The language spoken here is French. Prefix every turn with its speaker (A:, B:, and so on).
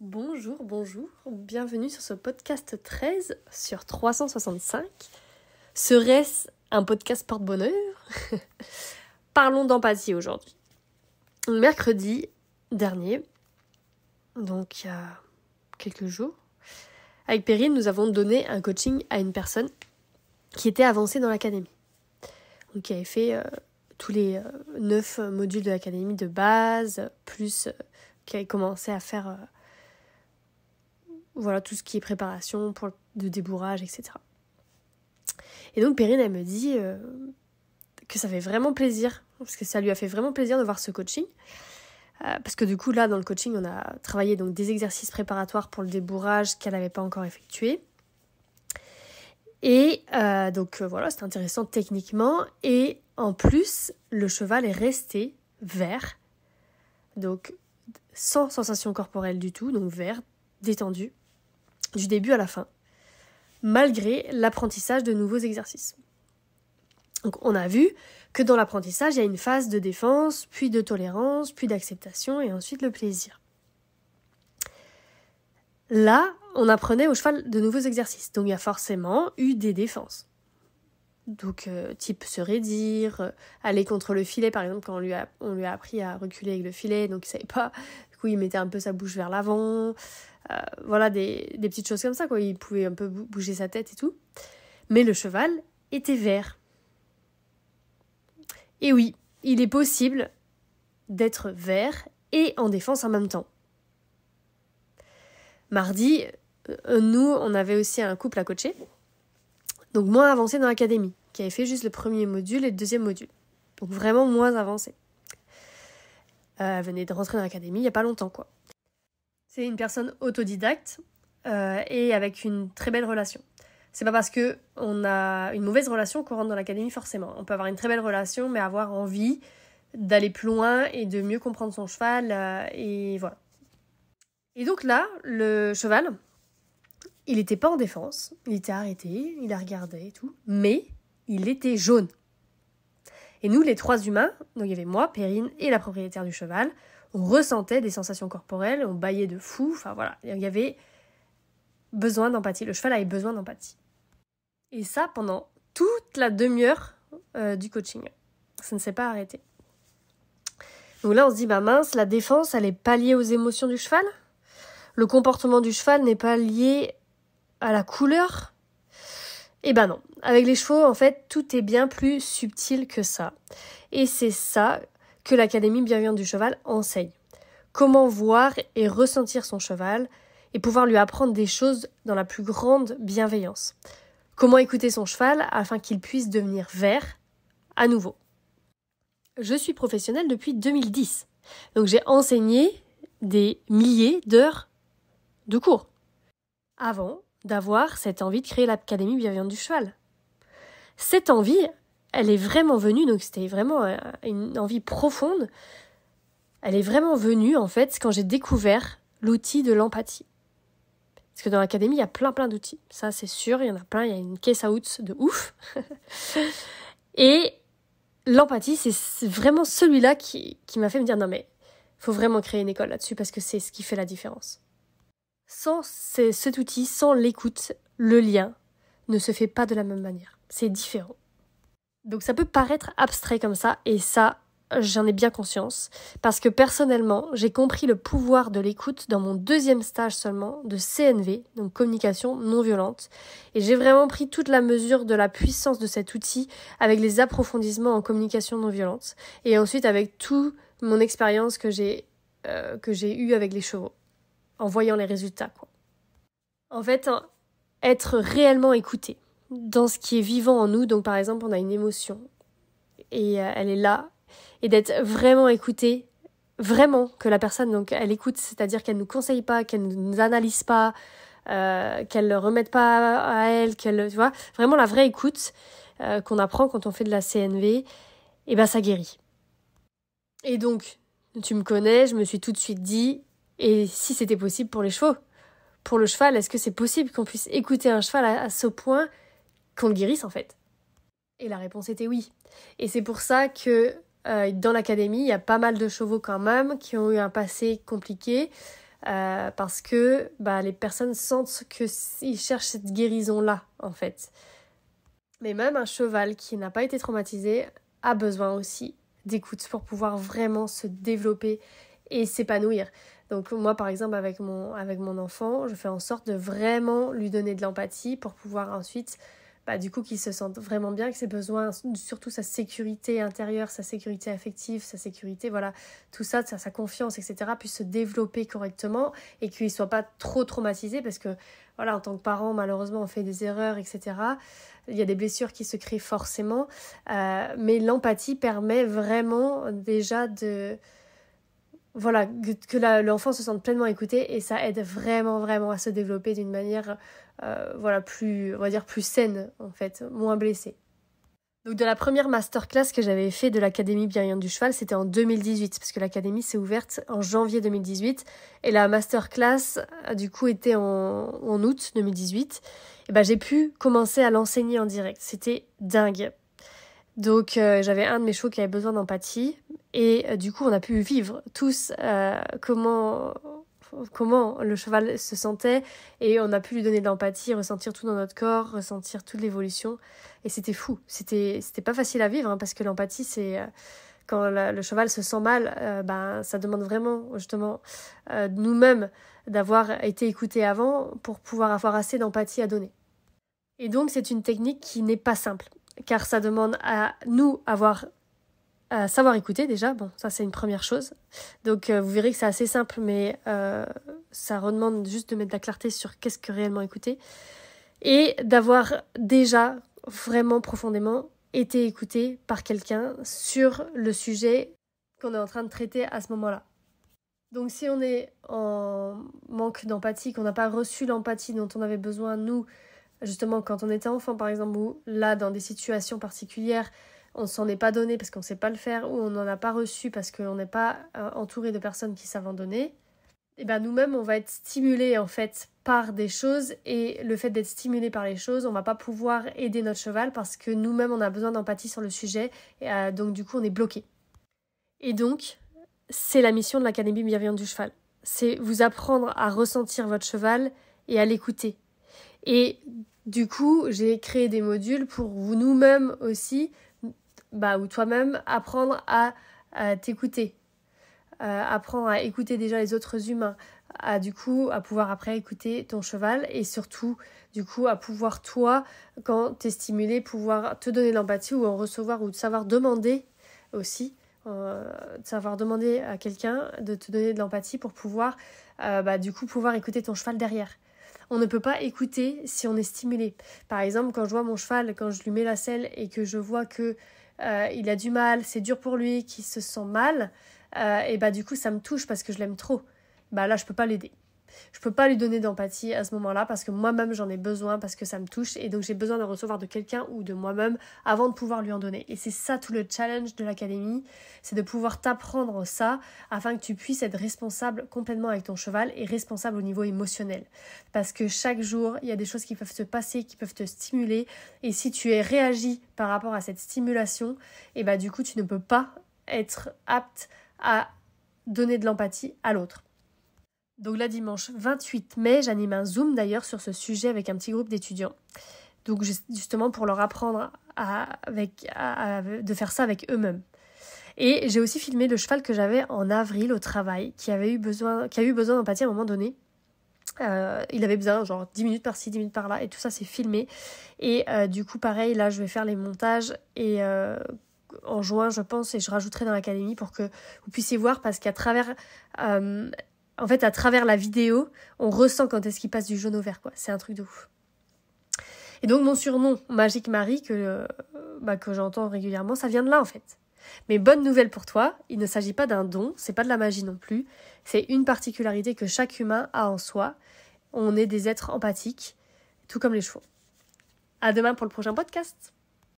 A: Bonjour, bonjour, bienvenue sur ce podcast 13 sur 365. Serait-ce un podcast porte-bonheur Parlons d'empathie aujourd'hui. Mercredi dernier, donc il y a quelques jours, avec Perrine, nous avons donné un coaching à une personne qui était avancée dans l'académie. Donc qui avait fait euh, tous les euh, neuf modules de l'académie de base, plus euh, qui avait commencé à faire voilà, tout ce qui est préparation pour de débourrage, etc. Et donc Perrine, elle me dit euh, que ça fait vraiment plaisir, parce que ça lui a fait vraiment plaisir de voir ce coaching. Euh, parce que du coup, là, dans le coaching, on a travaillé donc des exercices préparatoires pour le débourrage qu'elle n'avait pas encore effectué. Et euh, donc voilà, c'était intéressant techniquement. Et en plus, le cheval est resté vert, donc sans sensation corporelle du tout, donc vert, détendu, du début à la fin, malgré l'apprentissage de nouveaux exercices. Donc on a vu que dans l'apprentissage, il y a une phase de défense, puis de tolérance, puis d'acceptation, et ensuite le plaisir. Là, on apprenait au cheval de nouveaux exercices, donc il y a forcément eu des défenses. Donc euh, type se raidir, euh, aller contre le filet par exemple quand on lui a, on lui a appris à reculer avec le filet, donc il ne savait pas il mettait un peu sa bouche vers l'avant. Euh, voilà, des, petites choses comme ça, quoi. Il pouvait un peu bouger sa tête et tout. Mais le cheval était vert. Et oui, il est possible d'être vert et en défense en même temps. Mardi, euh, nous, on avait aussi un couple à coacher, donc moins avancé dans l'académie, qui avait fait juste le premier module et le deuxième module. Donc vraiment moins avancé. Euh, venait de rentrer dans l'académie il n'y a pas longtemps, quoi. C'est une personne autodidacte euh, et avec une très belle relation. C'est pas parce que on a une mauvaise relation qu'on rentre dans l'académie forcément. On peut avoir une très belle relation, mais avoir envie d'aller plus loin et de mieux comprendre son cheval. Euh, et voilà. Et donc là, le cheval, il n'était pas en défense, il était arrêté, il a regardé et tout, mais il était jaune. Et nous, les trois humains, donc il y avait moi, Perrine et la propriétaire du cheval, on ressentait des sensations corporelles, on baillait de fou, enfin voilà, il y avait besoin d'empathie, le cheval avait besoin d'empathie. Et ça pendant toute la demi-heure euh, du coaching. Ça ne s'est pas arrêté. Donc là, on se dit, bah mince, la défense, elle n'est pas liée aux émotions du cheval. Le comportement du cheval n'est pas lié à la couleur eh ben non, avec les chevaux, en fait, tout est bien plus subtil que ça. Et c'est ça que l'Académie bienveillante du cheval enseigne. Comment voir et ressentir son cheval et pouvoir lui apprendre des choses dans la plus grande bienveillance. Comment écouter son cheval afin qu'il puisse devenir vert à nouveau. Je suis professionnelle depuis 2010. Donc j'ai enseigné des milliers d'heures de cours. Avant, d'avoir cette envie de créer l'Académie bienveillante du cheval. Cette envie, elle est vraiment venue, donc c'était vraiment euh, une envie profonde. Elle est vraiment venue, en fait, quand j'ai découvert l'outil de l'empathie. Parce que dans l'académie, il y a plein plein d'outils. Ça, c'est sûr, il y en a plein. Il y a une caisse à outils de ouf. et l'empathie, c'est vraiment celui-là qui, m'a fait me dire non, mais faut vraiment créer une école là-dessus parce que c'est ce qui fait la différence. Sans cet outil, sans l'écoute, le lien ne se fait pas de la même manière. C'est différent. Donc ça peut paraître abstrait comme ça, et ça, j'en ai bien conscience, parce que personnellement, j'ai compris le pouvoir de l'écoute dans mon deuxième stage seulement de CNV, donc communication non violente, et j'ai vraiment pris toute la mesure de la puissance de cet outil avec les approfondissements en communication non violente, et ensuite avec toute mon expérience euh, que j'ai eue avec les chevaux en voyant les résultats. Quoi. En fait, hein, être réellement écouté dans ce qui est vivant en nous. Donc par exemple, on a une émotion et euh, elle est là. Et d'être vraiment écouté, vraiment que la personne, donc elle écoute, c'est-à-dire qu'elle ne nous conseille pas, qu'elle ne nous analyse pas, euh, qu'elle ne remette pas à elle, qu'elle, tu vois, vraiment la vraie écoute euh, qu'on apprend quand on fait de la CNV, et eh ben ça guérit. Et donc, tu me connais, je me suis tout de suite dit, et si c'était possible pour les chevaux Pour le cheval, est-ce que c'est possible qu'on puisse écouter un cheval à, ce point qu'on le guérisse en fait Et la réponse était oui. Et c'est pour ça que euh, dans l'académie, il y a pas mal de chevaux quand même qui ont eu un passé compliqué. Euh, parce que bah, les personnes sentent qu'ils cherchent cette guérison-là, en fait. Mais même un cheval qui n'a pas été traumatisé a besoin aussi d'écoute pour pouvoir vraiment se développer et s'épanouir. Donc moi par exemple avec mon, avec mon enfant, je fais en sorte de vraiment lui donner de l'empathie pour pouvoir ensuite bah, du coup qu'il se sente vraiment bien, que ses besoins, surtout sa sécurité intérieure, sa sécurité affective, sa sécurité, voilà, tout ça, sa, confiance, etc., puisse se développer correctement et qu'il ne soit pas trop traumatisé parce que, voilà, en tant que parent, malheureusement, on fait des erreurs, etc. Il y a des blessures qui se créent forcément, euh, mais l'empathie permet vraiment déjà de voilà, que, l'enfant se sente pleinement écouté et ça aide vraiment vraiment à se développer d'une manière euh, voilà plus on va dire plus saine en fait, moins blessée. Donc de la première masterclass que j'avais fait de l'Académie bienveillante du cheval, c'était en 2018 parce que l'Académie s'est ouverte en janvier 2018 et la masterclass euh, du coup était en, août 2018. Et ben j'ai pu commencer à l'enseigner en direct. C'était dingue donc euh, j'avais un de mes chevaux qui avait besoin d'empathie et euh, du coup on a pu vivre tous euh, comment comment le cheval se sentait et on a pu lui donner de l'empathie, ressentir tout dans notre corps, ressentir toute l'évolution et c'était fou. C'était c'était pas facile à vivre hein, parce que l'empathie c'est quand le cheval se sent mal, ben ça demande vraiment justement nous-mêmes d'avoir été écoutés avant pour pouvoir avoir assez d'empathie à donner. Et donc c'est une technique qui n'est pas simple car ça demande à nous avoir à savoir écouter déjà. Bon, ça c'est une première chose. Donc euh, vous verrez que c'est assez simple, mais euh, ça redemande juste de mettre de la clarté sur qu'est-ce que réellement écouter et d'avoir déjà vraiment profondément été écouté par quelqu'un sur le sujet qu'on est en train de traiter à ce moment-là. Donc si on est en manque d'empathie, qu'on n'a pas reçu l'empathie dont on avait besoin, nous, justement quand on était enfant par exemple, ou là dans des situations particulières, on s'en est pas donné parce qu'on ne sait pas le faire, ou on n'en a pas reçu parce qu'on n'est pas euh, entouré de personnes qui savent en donner, et eh ben nous-mêmes on va être stimulé en fait par des choses et le fait d'être stimulé par les choses, on va pas pouvoir aider notre cheval parce que nous-mêmes on a besoin d'empathie sur le sujet et euh, donc du coup on est bloqué. Et donc c'est la mission de l'Académie bienveillante du cheval, c'est vous apprendre à ressentir votre cheval et à l'écouter et du coup, j'ai créé des modules pour vous nous-mêmes aussi, bah, ou toi-même, apprendre à, t'écouter, euh, apprendre à écouter déjà les autres humains, à du coup à pouvoir après écouter ton cheval et surtout du coup à pouvoir toi quand t'es stimulé pouvoir te donner l'empathie ou en recevoir ou de savoir demander aussi euh, de savoir demander à quelqu'un de te donner de l'empathie pour pouvoir euh, bah, du coup pouvoir écouter ton cheval derrière on ne peut pas écouter si on est stimulé. Par exemple, quand je vois mon cheval, quand je lui mets la selle et que je vois que euh, il a du mal, c'est dur pour lui, qu'il se sent mal, euh, et bah du coup ça me touche parce que je l'aime trop. Bah là je peux pas l'aider. Je ne peux pas lui donner d'empathie à ce moment-là parce que moi-même j'en ai besoin, parce que ça me touche et donc j'ai besoin de recevoir de quelqu'un ou de moi-même avant de pouvoir lui en donner. Et c'est ça tout le challenge de l'académie, c'est de pouvoir t'apprendre ça afin que tu puisses être responsable complètement avec ton cheval et responsable au niveau émotionnel. Parce que chaque jour, il y a des choses qui peuvent se passer, qui peuvent te stimuler et si tu es réagi par rapport à cette stimulation, et eh ben, du coup tu ne peux pas être apte à donner de l'empathie à l'autre. Donc là, dimanche 28 mai, j'anime un Zoom d'ailleurs sur ce sujet avec un petit groupe d'étudiants. Donc justement pour leur apprendre à, avec, de faire ça avec eux-mêmes. Et j'ai aussi filmé le cheval que j'avais en avril au travail, qui, avait eu besoin, qui a eu besoin d'un à un moment donné. Euh, il avait besoin genre 10 minutes par-ci, 10 minutes par-là, et tout ça c'est filmé. Et euh, du coup, pareil, là je vais faire les montages et euh, en juin, je pense, et je rajouterai dans l'académie pour que vous puissiez voir, parce qu'à travers en fait, à travers la vidéo, on ressent quand est-ce qu'il passe du jaune au vert, quoi. C'est un truc de ouf. Et donc, mon surnom, Magique Marie, que, euh, bah, que j'entends régulièrement, ça vient de là, en fait. Mais bonne nouvelle pour toi, il ne s'agit pas d'un don, c'est pas de la magie non plus. C'est une particularité que chaque humain a en soi. On est des êtres empathiques, tout comme les chevaux. À demain pour le prochain podcast.